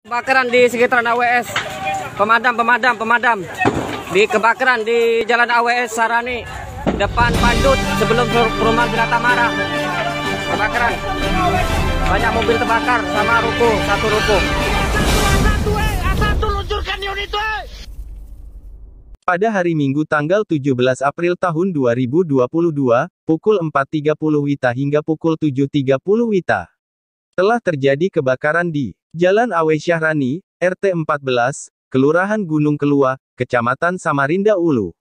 Kebakaran di sekitaran AWS. Pemadam, pemadam, pemadam. Di kebakaran di Jalan AWS Sarani depan Pandut sebelum perumahan Binata Marah. Kebakaran. Banyak mobil terbakar sama ruko, satu ruko. Pada hari Minggu tanggal 17 April tahun 2022, pukul 4.30 WITA hingga pukul 7.30 WITA, telah terjadi kebakaran di Jalan Awe Syahrani, RT 14, Kelurahan Gunung Kelua, Kecamatan Samarinda Ulu.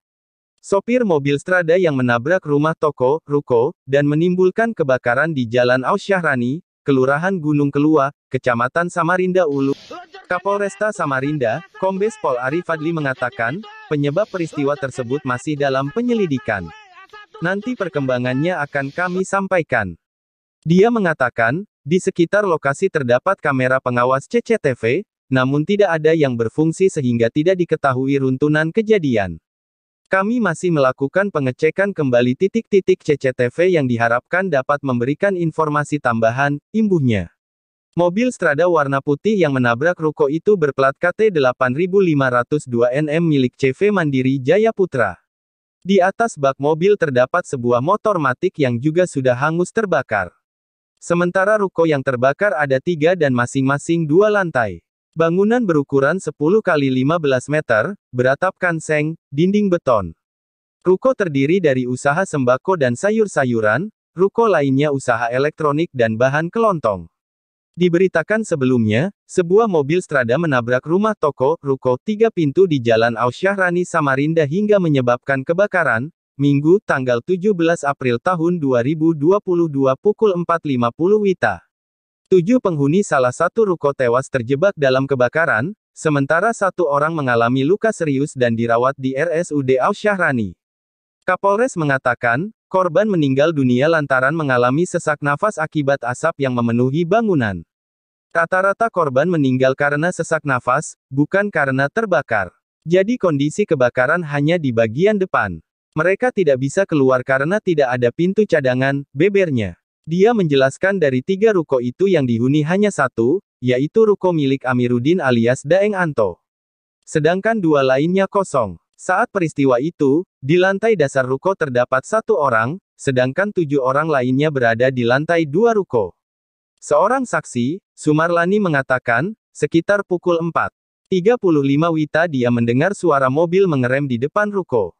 Sopir mobil strada yang menabrak rumah toko, ruko, dan menimbulkan kebakaran di Jalan Awe Syahrani, Kelurahan Gunung Kelua, Kecamatan Samarinda Ulu. Kapolresta Samarinda, Kombes Pol Arief Fadli mengatakan, penyebab peristiwa tersebut masih dalam penyelidikan. Nanti perkembangannya akan kami sampaikan. Dia mengatakan, di sekitar lokasi terdapat kamera pengawas CCTV, namun tidak ada yang berfungsi sehingga tidak diketahui runtunan kejadian. Kami masih melakukan pengecekan kembali titik-titik CCTV yang diharapkan dapat memberikan informasi tambahan, imbuhnya. Mobil strada warna putih yang menabrak ruko itu berplat KT 8502NM milik CV Mandiri Jaya Putra. Di atas bak mobil terdapat sebuah motor matik yang juga sudah hangus terbakar. Sementara ruko yang terbakar ada tiga dan masing-masing dua lantai. Bangunan berukuran 10 x 15 meter, beratapkan seng, dinding beton. Ruko terdiri dari usaha sembako dan sayur-sayuran, ruko lainnya usaha elektronik dan bahan kelontong. Diberitakan sebelumnya, sebuah mobil strada menabrak rumah toko, ruko, tiga pintu di Jalan Aushahrani Samarinda hingga menyebabkan kebakaran, Minggu tanggal 17 April tahun 2022 pukul 4.50 Wita. Tujuh penghuni salah satu ruko tewas terjebak dalam kebakaran, sementara satu orang mengalami luka serius dan dirawat di RSUD Ausharani. Kapolres mengatakan, korban meninggal dunia lantaran mengalami sesak nafas akibat asap yang memenuhi bangunan. Rata-rata korban meninggal karena sesak nafas, bukan karena terbakar. Jadi kondisi kebakaran hanya di bagian depan. Mereka tidak bisa keluar karena tidak ada pintu cadangan, bebernya. Dia menjelaskan dari tiga ruko itu yang dihuni hanya satu, yaitu ruko milik Amiruddin alias Daeng Anto. Sedangkan dua lainnya kosong. Saat peristiwa itu, di lantai dasar ruko terdapat satu orang, sedangkan tujuh orang lainnya berada di lantai dua ruko. Seorang saksi, Sumarlani mengatakan, sekitar pukul 4.35 Wita dia mendengar suara mobil mengerem di depan ruko.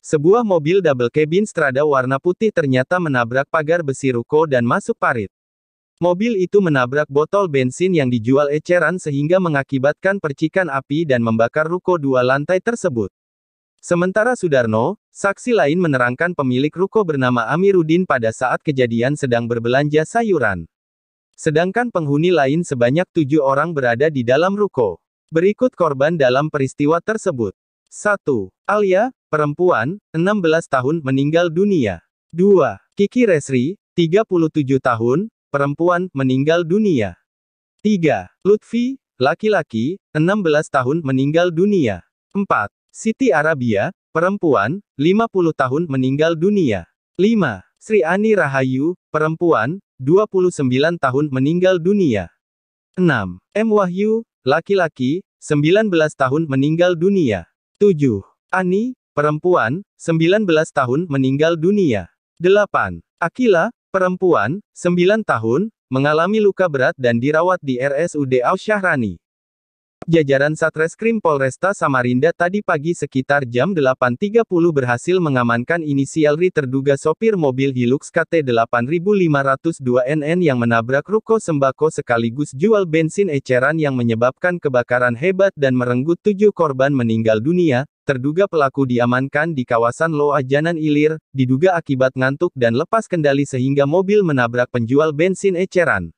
Sebuah mobil double cabin strada warna putih ternyata menabrak pagar besi ruko dan masuk parit. Mobil itu menabrak botol bensin yang dijual eceran sehingga mengakibatkan percikan api dan membakar ruko dua lantai tersebut. Sementara Sudarno, saksi lain menerangkan pemilik ruko bernama Amiruddin pada saat kejadian sedang berbelanja sayuran. Sedangkan penghuni lain sebanyak tujuh orang berada di dalam ruko. Berikut korban dalam peristiwa tersebut. 1. Alia, Perempuan, 16 tahun meninggal dunia. 2. Kiki Resri, 37 tahun, perempuan meninggal dunia. 3. Lutfi, laki-laki, 16 tahun meninggal dunia. 4. Siti Arabia, perempuan, 50 tahun meninggal dunia. 5. Sri Ani Rahayu, perempuan, 29 tahun meninggal dunia. 6. M. Wahyu, laki-laki, 19 tahun meninggal dunia. 7. Ani, perempuan, 19 tahun meninggal dunia. 8. Akila, perempuan, 9 tahun, mengalami luka berat dan dirawat di RSUD Aushahrani. Jajaran Satreskrim Polresta Samarinda tadi pagi sekitar jam 8.30 berhasil mengamankan inisial RI terduga sopir mobil Hilux KT 8502NN yang menabrak ruko sembako sekaligus jual bensin eceran yang menyebabkan kebakaran hebat dan merenggut tujuh korban meninggal dunia. Terduga pelaku diamankan di kawasan Loa Janan Ilir, diduga akibat ngantuk dan lepas kendali sehingga mobil menabrak penjual bensin eceran.